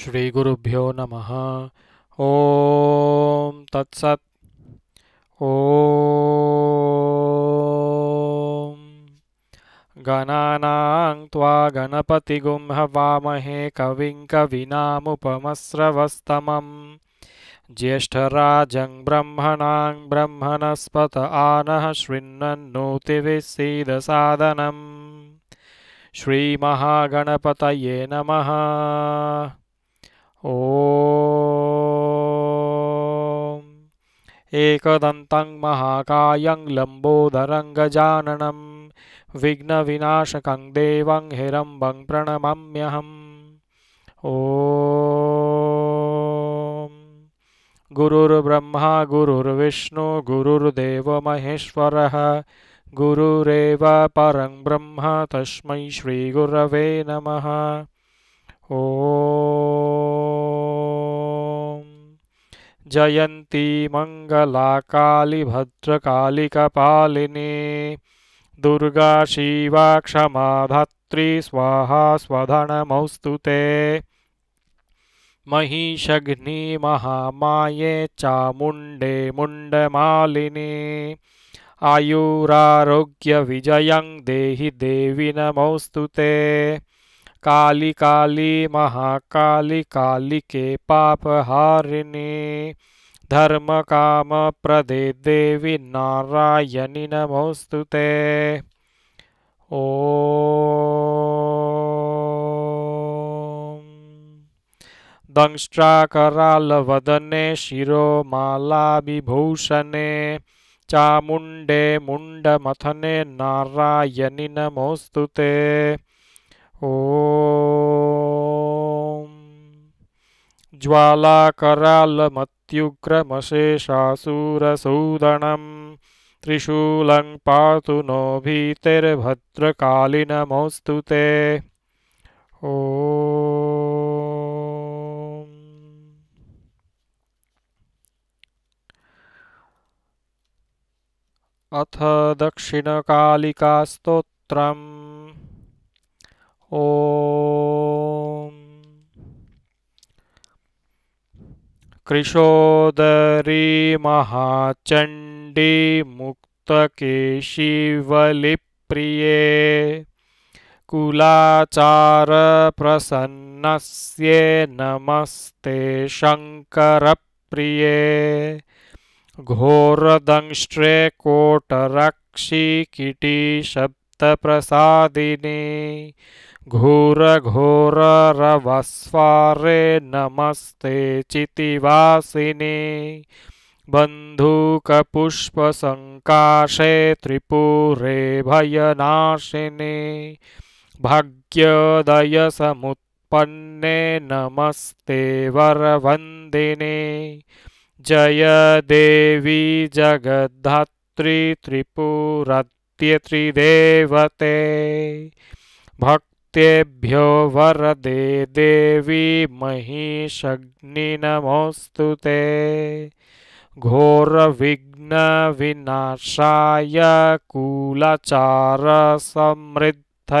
श्रीगुरुभ्यो नम ओ तत्सत् ॐ गणानां त्वा गणपतिगुं हवामहे कविं कविनामुपमस्रवस्तमम् ज्येष्ठराजं ब्रह्मणां ब्रह्मणस्पत आनः नमः ॐ एकदन्तं महाकायं लम्बोदरङ्गजाननं विघ्नविनाशकं देवं हिरम्बं प्रणमम्यहम् ॐ गुरुर्ब्रह्मा गुरुर्विष्णु गुरुर्देवमहेश्वरः गुरुरेव परं ब्रह्म तस्मै श्रीगुरवे नमः ॐ जयन्ती काली कालीभद्रकालिकपालिनी दुर्गा शिवा क्षमा धात्री स्वाहा स्वधनमौस्तु ते महिषघ्नी महामाये मालिनी आयुरारोग्य विजयं देहि देवी नमोस्तुते ते काली काली महाकाली काली के पाप हारिणी धर्म काम प्रदे देवी नारायणी नमोस्तु ते ओ दंष्ट्राकरालवदने शिरोमालाविभूषणे चामुंडे मुण्डमथने नारायणी नमोऽस्तु ते ॐ ज्वालाकरालमत्युग्रमशेषासुरसूदणं त्रिशूलं पातु नो भीतिर्भद्रकालिनमोऽस्तु ते दक्षिण अथ दक्षिणकालिकास्तोत्रम् ॐ कृशोदरी कुलाचार प्रसन्न से नमस्ते शङ्करप्रिये घोरदंष्ट्रे कोटरक्षिकिटीशब्द प्रसादिनी घोरघोररवस्वारे नमस्ते चितिवासिनि बन्धूकपुष्पसङ्काशे त्रिपुरे भाग्योदय भाग्योदयसमुत्पन्ने नमस्ते वरवन्दिने जय देवी जगद्धात्री त्रिपुरत् त्रिदेवते भक्तेभ्यो वरदे देवी महिषग्नि नमोस्तु ते कूलचार समृद्ध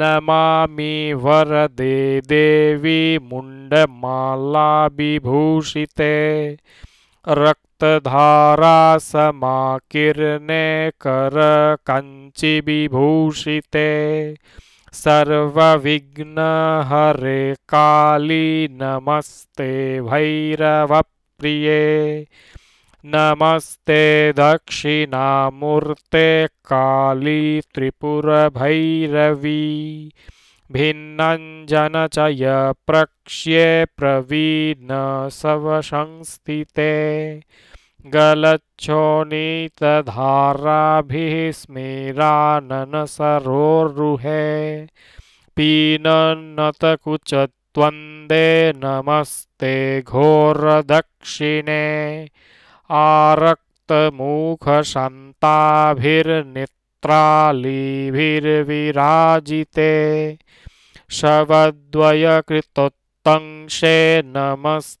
नमामि वरदे देवी मुंडमाला रक् धारा समाकिरने कर कंचि विभूषिते हरे काली नमस्ते भैरव प्रिय नमस्ते दक्षिणामूर्ते काली त्रिपुरभैरवी भिन्नंजनचय प्रक्ष्ये प्रवीण संस्थिते भी सरोहे स्मेराननसरोरुहे पीनन्नतकुचत्वन्दे नमस्ते घोरदक्षिणे आरक्तमुखशन्ताभिर्नित्रालीभिर्विराजिते शवद्वयकृतोत्तंशे नमस्ते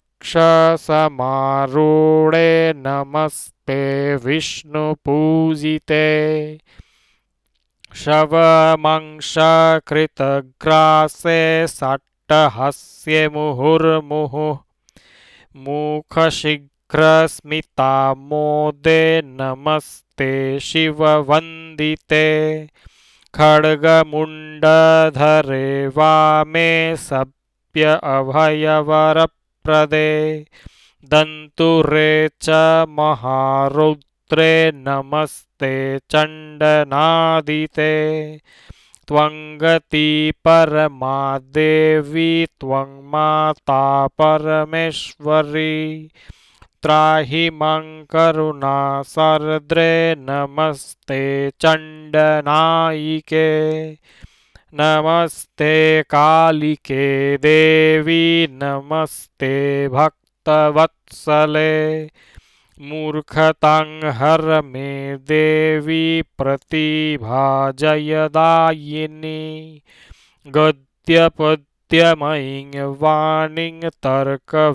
समारूडे नमस्ते विष्णुपूजिते शवमंशकृतग्रासे षट्टहस्य मुहुर्मुहु मुखशीघ्रस्मितामोदे नमस्ते शिववन्दिते खड्गमुण्डधरे वामे सभ्य सप्यभयवरप् प्रदे दंतुरे च महारुद्रे नमस्ते चंडनादिते त्वंगती गति देवी त्वं माता परमेश्वरी त्राहि मां करुणा सरद्रे नमस्ते चंडनायिके नमस्ते कालिके देवी नमस्ते भक्तवत्सले मूर्खतां हर मे देवी प्रतिभाजयदायिनी गद्यपद्यमयीं वाणीं तर्कव्याकरणादिकम्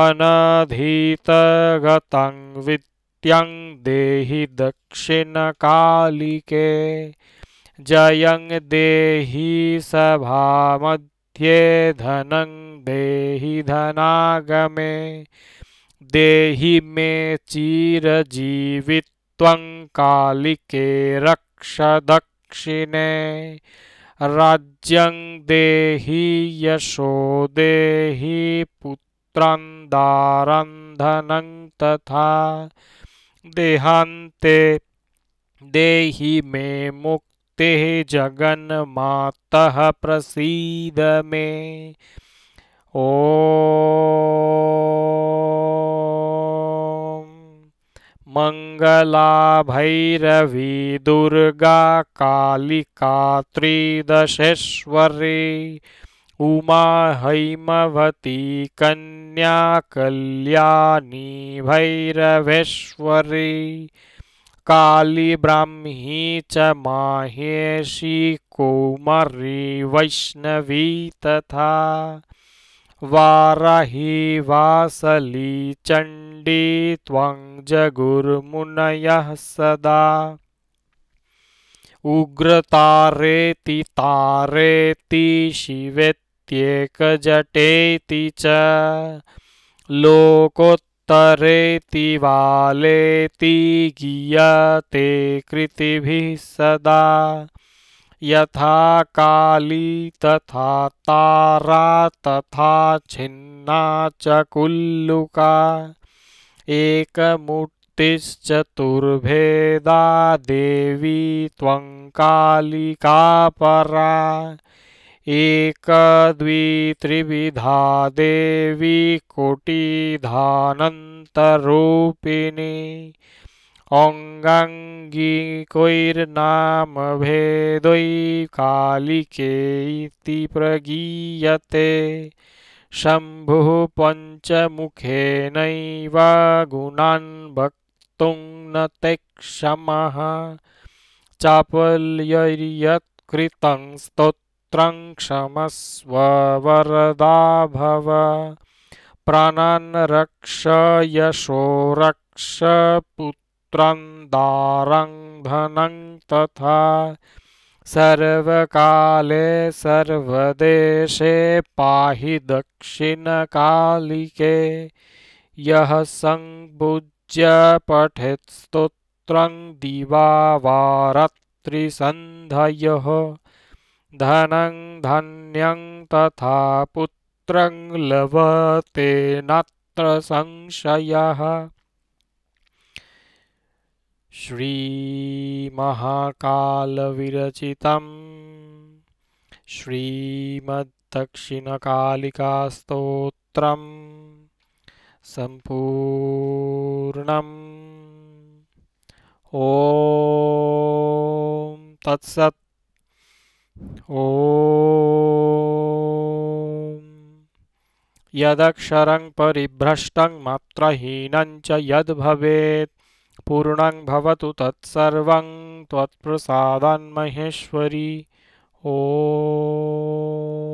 अनधीतगतं विद्या नित्यं देहि कालिके जयं देहि मध्ये धनं देहि धनागमे देहि मे चिरजीवित्वं कालिके रक्ष दक्षिणे राज्यं देहि यशो देहि पुत्रं दारं धनं तथा देहांते देहि मे मुक्ति जगन्माता प्रसीद मे ओ भैरवी दुर्गा कालिका त्रिदशेश्वरी उमा हैमवती कन्या कल्याणी भैरवेश्वरी काली ब्राह्मी च माहेशी कौमरी वैष्णवी तथा वाराही वासली चंडी त्वं सदा उग्रतारेति तारेति शिवेत् प्रत्येक प्रत्येकजटेति च लोकोत्तरेति वालेति गीयते कृतिभिः सदा यथा काली तथा तारा तथा छिन्ना च कुल्लुका एकमुक्तिश्चतुर्भेदा देवी त्वं कालिका परा एकद्वित्रिविधा देवी कोटिधानन्तरूपिणी कालिकेति प्रगीयते शम्भुः पञ्चमुखेनैव गुणान् वक्तुं न ते क्षमः चापल्यैर्यत्कृतं पुत्रं क्षमस्व वरदा भव प्रणन रक्ष यशो रक्ष पुत्रं दारं धनं तथा सर्वकाले सर्वदेशे पाहि दक्षिणकालिके यः सम्पूज्य पठेत् स्तोत्रं दिवा वा रात्रिसन्धयः धनं धन्यं तथा पुत्रं लभते नात्र संशयः श्रीमहाकालविरचितम् श्रीमद्दक्षिणकालिकास्तोत्रम् सम्पूर्णम् ॐ तत्सत् ॐ यदक्षरं परिभ्रष्टं मात्रहीनं च यद्भवेत् पूर्णं भवतु तत्सर्वं महेश्वरी ॐ